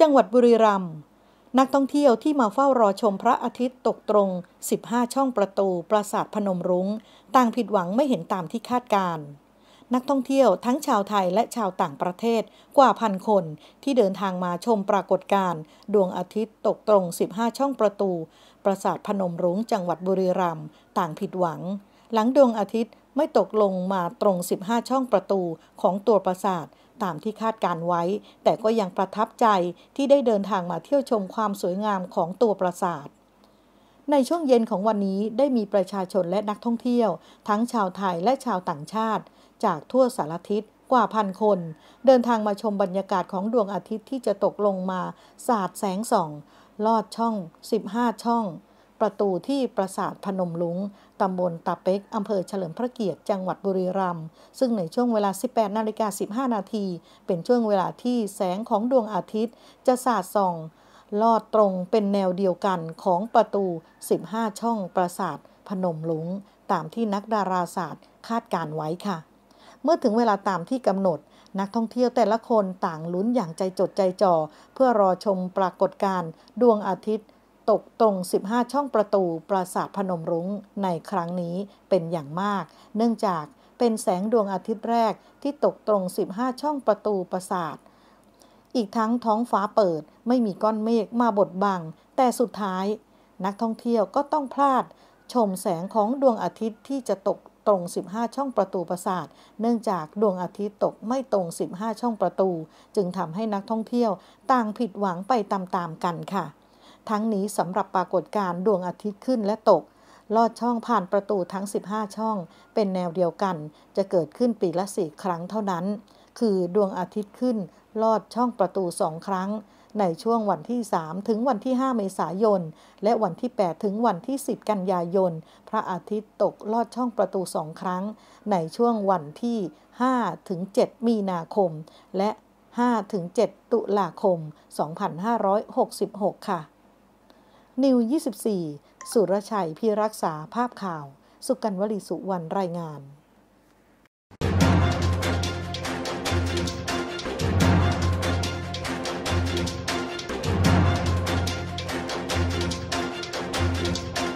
จังหวัดบุรีรัมย์นักท่องเที่ยวที่มาเฝ้ารอชมพระอาทิตย์ตกตรง 15 ช่องประตูปราสาทพนมรุง้งต่างผิดหวังไม่เห็นตามที่คาดการ นักท่องเที่ยวทั้งชาวไทยและชาวต่างประเทศกว่าพันคนที่เดินทางมาชมปรากฏการณ์ดวงอาทิตย์ตกตรง 15 ช่องประตู ปราสาทพนมรุง้งจังหวัดบุรีรัมย์ต่างผิดหวังหลังดวงอาทิตย์ไม่ตกลงมาตรง 15 ช่องประตูของตัวปราสาทตามที่คาดการไว้ แต่ก็ยังประทับใจที่ได้เดินทางมาเที่ยวชมความสวยงามของตัวปราสาท ในช่วงเย็นของวันนี้ได้มีประชาชนและนักท่องเที่ยว ทั้งชาวไทยและชาวต่างชาติ จากทั่วสารทิศกว่าพันคน เดินทางมาชมบรรยากาศของดวงอาทิตย์ที่จะตกลงมาสาดแสงส่อง ลอดช่อง 15 ช่องประตูที่ปราสาทพนมลุง ตำบลตาเป็กอำเภอเฉลิมพระเกียรติ จังหวัดบุรีรัมย์ ซึ่งในช่วงเวลา 18นาฬิกา15นาที เป็นช่วงเวลาที่แสงของดวงอาทิตย์ จะสาดส่อง ลอดตรงเป็นแนวเดียวกันของประตู 15 ช่องปราสาทพนมลุง ตามที่นักดาราศาสตร์คาดการไว้ค่ะ เมื่อถึงเวลาตามที่กำหนด นักท่องเที่ยวแต่ละคนต่างลุ้นอย่างใจจดใจจ่อเพื่อรอชมปรากฏการณ์ดวงอาทิตย์ตกตรง 15 ช่องประตูปราสาทพนมรุง้งในครั้งนี้เป็นอย่างมาก เนื่องจากเป็นแสงดวงอาทิตย์แรกที่ตกตรง 15 ช่องประตูปราสาท อีกทั้งท้องฟ้าเปิดไม่มีก้อนเมฆมา บดบัง แต่สุดท้าย นักท่องเที่ยวก็ต้องพลาด ชมแสงของดวงอาทิตย์ที่จะตกตรง 15 ช่องประตูปราสาท เนื่องจากดวงอาทิตย์ตกไม่ตรง 15 ช่องประตู จึงทำให้นักท่องเที่ยวต่างผิดหวังไปตามๆกันค่ะทั้งนี้สำหรับปรากฏการณ์ดวงอาทิตย์ขึ้นและตก ลอดช่องผ่านประตูทั้ง 15 ช่องเป็นแนวเดียวกันจะเกิดขึ้นปีละสี่ครั้งเท่านั้น คือดวงอาทิตย์ขึ้น ลอดช่องประตูสองครั้ง ในช่วงวันที่ 3 ถึงวันที่5เมษายนและวันที่ 8 ถึงวันที่ 10 กันยายนพระอาทิตย์ตกลอดช่องประตูสองครั้ง ในช่วงวันที่5ถึง7มีนาคม และ5ถึง7ตุลาคม 2566 ค่ะนิว 24 สุรชัยพิรักษาภาพข่าว สุกันวลีสุวรรณ รายงาน